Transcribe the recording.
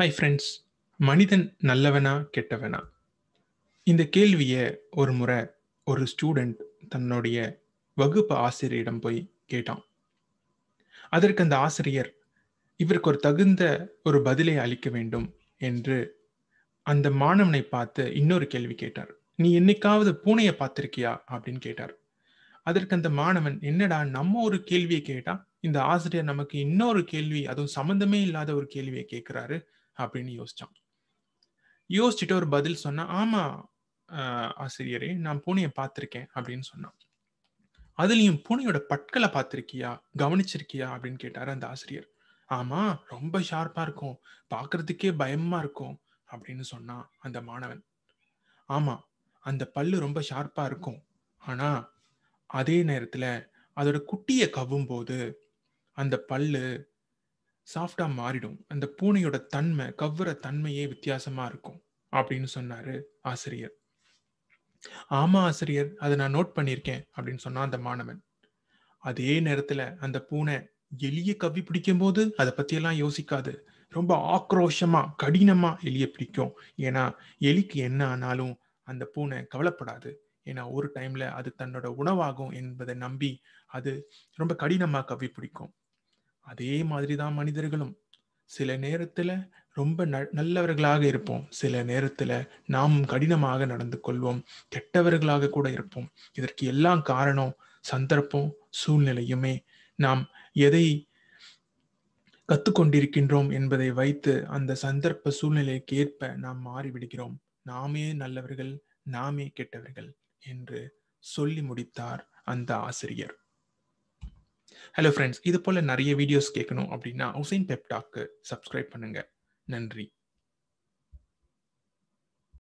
hi friends மனிதன் நல்லவனா கெட்டவனா இந்த கேள்வியை ஒரு முறை ஒரு ஸ்டூடெண்ட் தன்னுடைய வகுப்பு ஆசிரியரிடம் போய் கேட்டான் அதற்கு அந்த ஆசிரியர் இவருக்கு ஒரு தகுந்த ஒரு பதிலை அளிக்க வேண்டும் என்று அந்த மாணவனை பார்த்து இன்னொரு கேள்வி கேட்டார் நீ என்னைக்காவது பூனையை பார்த்துருக்கியா அப்படின்னு கேட்டார் அதற்கு அந்த மாணவன் என்னடா நம்ம ஒரு கேள்வியை கேட்டா இந்த ஆசிரியர் நமக்கு இன்னொரு கேள்வி அதுவும் சம்மந்தமே இல்லாத ஒரு கேள்வியை கேட்கிறாரு அப்படின்னு யோசிச்சான் யோசிச்சுட்டு ஒரு பதில் சொன்னா ஆமா ஆசிரியரே நான் பூனையை பார்த்துருக்கேன் அப்படின்னு சொன்னான் அதுலயும் பூனையோட பட்களை பார்த்துருக்கியா கவனிச்சிருக்கியா அப்படின்னு கேட்டாரு அந்த ஆசிரியர் ஆமா ரொம்ப ஷார்ப்பா இருக்கும் பாக்குறதுக்கே பயமா இருக்கும் அப்படின்னு சொன்னான் அந்த மாணவன் ஆமா அந்த பல்லு ரொம்ப ஷார்ப்பா இருக்கும் ஆனா அதே நேரத்துல அதோட குட்டியை கவ்வும் போது அந்த பல்லு சாஃப்டா மாறிடும் அந்த பூனையோட தன்மை கவ்வுற தன்மையே வித்தியாசமா இருக்கும் அப்படின்னு சொன்னாரு ஆசிரியர் ஆமா ஆசிரியர் அதை நான் நோட் பண்ணியிருக்கேன் அப்படின்னு சொன்னான் அந்த மாணவன் அதே நேரத்துல அந்த பூனை எலியை கவ்வி பிடிக்கும் போது அதை பற்றியெல்லாம் யோசிக்காது ரொம்ப ஆக்ரோஷமா கடினமா எலிய பிடிக்கும் ஏன்னா எலிக்கு என்ன ஆனாலும் அந்த பூனை கவலைப்படாது ஏன்னா ஒரு டைம்ல அது தன்னோட உணவாகும் என்பதை நம்பி அது ரொம்ப கடினமா கவ்வி பிடிக்கும் அதே மாதிரி தான் மனிதர்களும் சில நேரத்தில் ரொம்ப ந நல்லவர்களாக இருப்போம் சில நேரத்தில் நாம் கடினமாக நடந்து கொள்வோம் கெட்டவர்களாக கூட இருப்போம் இதற்கு எல்லாம் காரணம் சந்தர்ப்பம் சூழ்நிலையுமே நாம் எதை கத்துக்கொண்டிருக்கின்றோம் என்பதை வைத்து அந்த சந்தர்ப்ப சூழ்நிலைக்கு ஏற்ப நாம் மாறிவிடுகிறோம் நாமே நல்லவர்கள் நாமே கெட்டவர்கள் என்று சொல்லி முடித்தார் அந்த ஆசிரியர் ஹலோ ஃப்ரெண்ட்ஸ் இது போல் நிறைய வீடியோஸ் கேட்கணும் அப்படின்னா ஹுசைன் பெப்டாக்கு சப்ஸ்கிரைப் பண்ணுங்கள் நன்றி